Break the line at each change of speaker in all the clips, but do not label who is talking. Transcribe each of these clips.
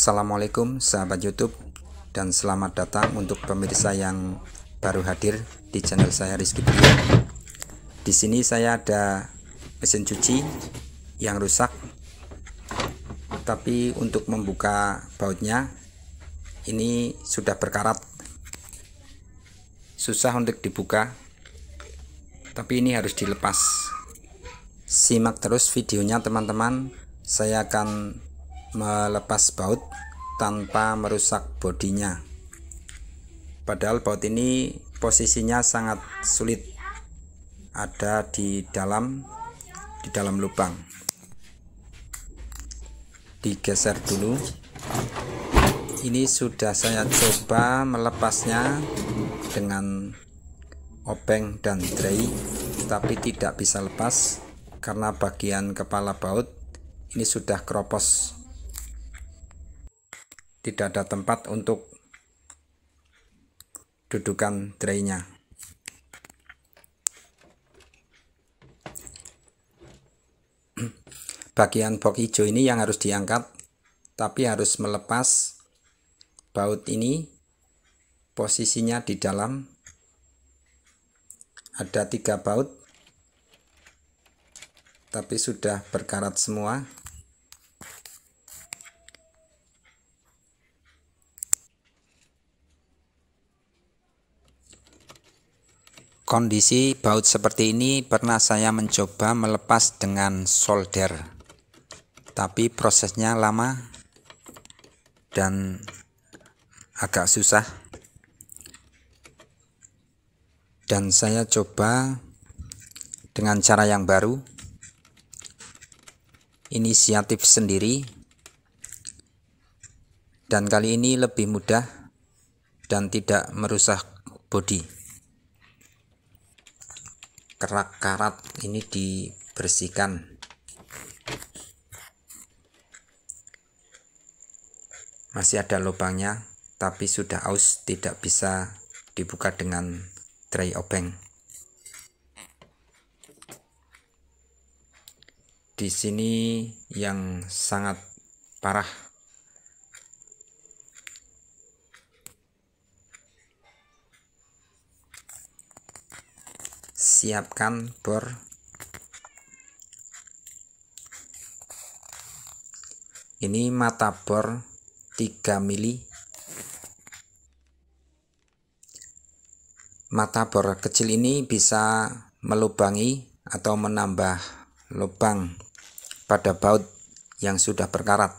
Assalamualaikum sahabat YouTube dan selamat datang untuk pemirsa yang baru hadir di channel saya Rizky Bio. Di sini saya ada mesin cuci yang rusak. Tapi untuk membuka bautnya ini sudah berkarat. Susah untuk dibuka. Tapi ini harus dilepas. Simak terus videonya teman-teman. Saya akan melepas baut tanpa merusak bodinya padahal baut ini posisinya sangat sulit ada di dalam di dalam lubang digeser dulu ini sudah saya coba melepasnya dengan obeng dan tray tapi tidak bisa lepas karena bagian kepala baut ini sudah keropos tidak ada tempat untuk dudukan drainya. bagian box hijau ini yang harus diangkat tapi harus melepas baut ini posisinya di dalam ada tiga baut tapi sudah berkarat semua Kondisi baut seperti ini pernah saya mencoba melepas dengan solder tapi prosesnya lama dan agak susah dan saya coba dengan cara yang baru inisiatif sendiri dan kali ini lebih mudah dan tidak merusak bodi kerak karat ini dibersihkan masih ada lubangnya tapi sudah aus tidak bisa dibuka dengan tray obeng di sini yang sangat parah siapkan bor ini mata bor 3 mili mata bor kecil ini bisa melubangi atau menambah lubang pada baut yang sudah berkarat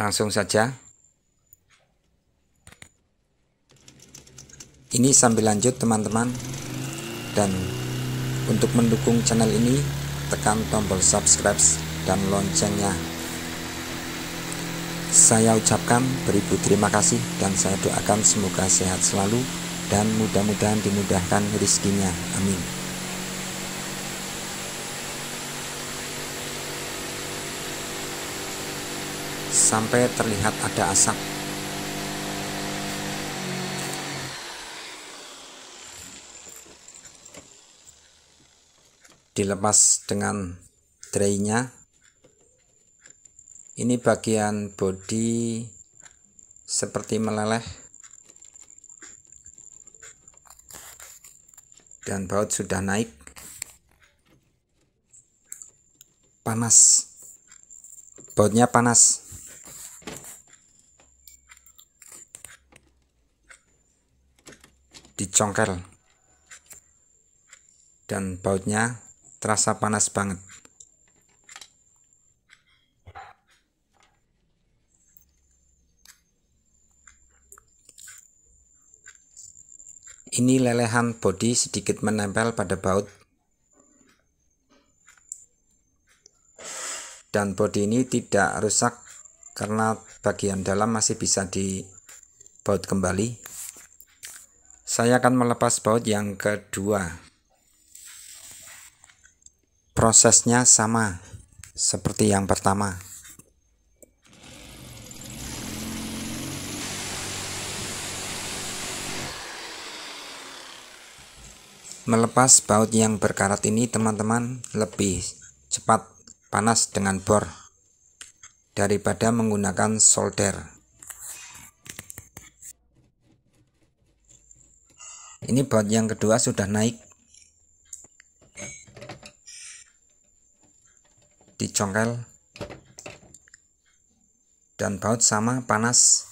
langsung saja Ini sambil lanjut teman-teman dan untuk mendukung channel ini tekan tombol subscribe dan loncengnya. Saya ucapkan beribu terima kasih dan saya doakan semoga sehat selalu dan mudah-mudahan dimudahkan rizkinya. Amin. Sampai terlihat ada asap dilepas dengan draynya ini bagian body seperti meleleh dan baut sudah naik panas bautnya panas dicongkel dan bautnya terasa panas banget. Ini lelehan bodi sedikit menempel pada baut dan bodi ini tidak rusak karena bagian dalam masih bisa dibaut kembali saya akan melepas baut yang kedua prosesnya sama seperti yang pertama Melepas baut yang berkarat ini teman-teman lebih cepat panas dengan bor daripada menggunakan solder. Ini baut yang kedua sudah naik dicongkel dan baut sama panas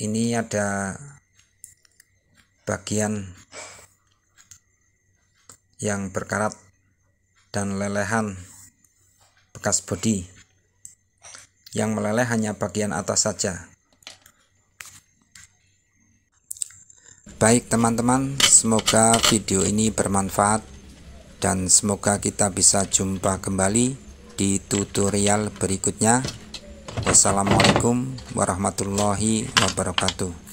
ini ada bagian yang berkarat dan lelehan bekas bodi yang meleleh hanya bagian atas saja baik teman-teman semoga video ini bermanfaat dan semoga kita bisa jumpa kembali di tutorial berikutnya. Wassalamualaikum warahmatullahi wabarakatuh.